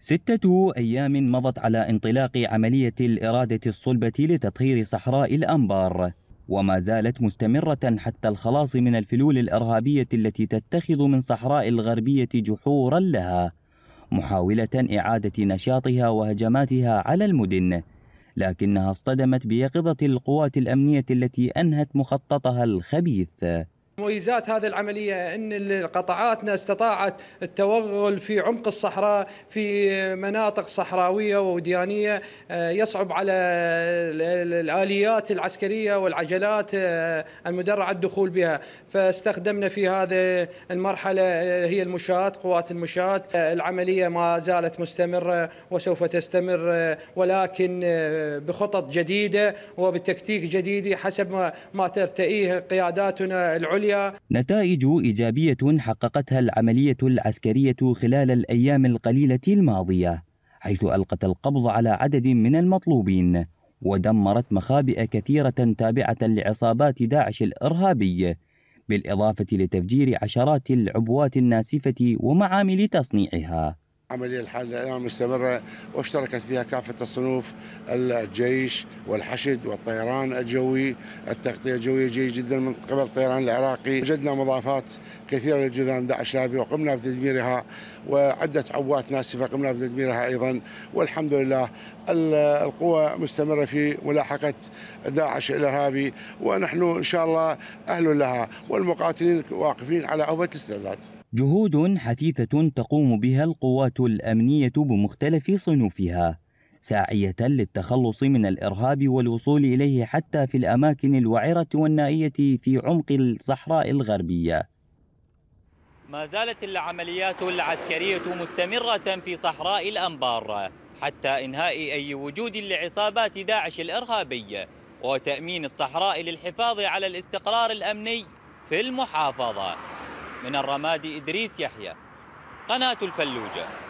ستة أيام مضت على انطلاق عملية الإرادة الصلبة لتطهير صحراء الأنبار وما زالت مستمرة حتى الخلاص من الفلول الإرهابية التي تتخذ من صحراء الغربية جحورا لها محاولة إعادة نشاطها وهجماتها على المدن لكنها اصطدمت بيقظة القوات الأمنية التي أنهت مخططها الخبيث مميزات هذه العملية أن قطاعاتنا استطاعت التوغل في عمق الصحراء في مناطق صحراوية ووديانية آه، يصعب على الآليات العسكرية والعجلات آه، المدرعة الدخول بها فاستخدمنا في هذه المرحلة آه، هي المشاة قوات المشاة العملية ما زالت مستمرة وسوف تستمر ولكن بخطط جديدة وبتكتيك جديد حسب ما ترتئيه قياداتنا العليا سوريا نتائج إيجابية حققتها العملية العسكرية خلال الأيام القليلة الماضية حيث ألقت القبض على عدد من المطلوبين ودمرت مخابئ كثيرة تابعة لعصابات داعش الإرهابي بالإضافة لتفجير عشرات العبوات الناسفة ومعامل تصنيعها عملية الحل الآن مستمرة واشتركت فيها كافة الصنوف الجيش والحشد والطيران الجوي التغطية الجوية جيد جدا من قبل الطيران العراقي وجدنا مضافات كثيرة للجذام داعش لابي وقمنا بتدميرها وعدة عبوات ناسفة قمنا بتدميرها أيضا والحمد لله القوى مستمرة في ملاحقة داعش الإرهابي ونحن إن شاء الله أهل لها والمقاتلين واقفين على عبة الاستعداد جهود حثيثة تقوم بها القوات الأمنية بمختلف صنوفها ساعية للتخلص من الإرهاب والوصول إليه حتى في الأماكن الوعرة والنائية في عمق الصحراء الغربية ما زالت العمليات العسكرية مستمرة في صحراء الأنبار حتى إنهاء أي وجود لعصابات داعش الإرهابي وتأمين الصحراء للحفاظ على الاستقرار الأمني في المحافظة من الرماد إدريس يحيى قناة الفلوجة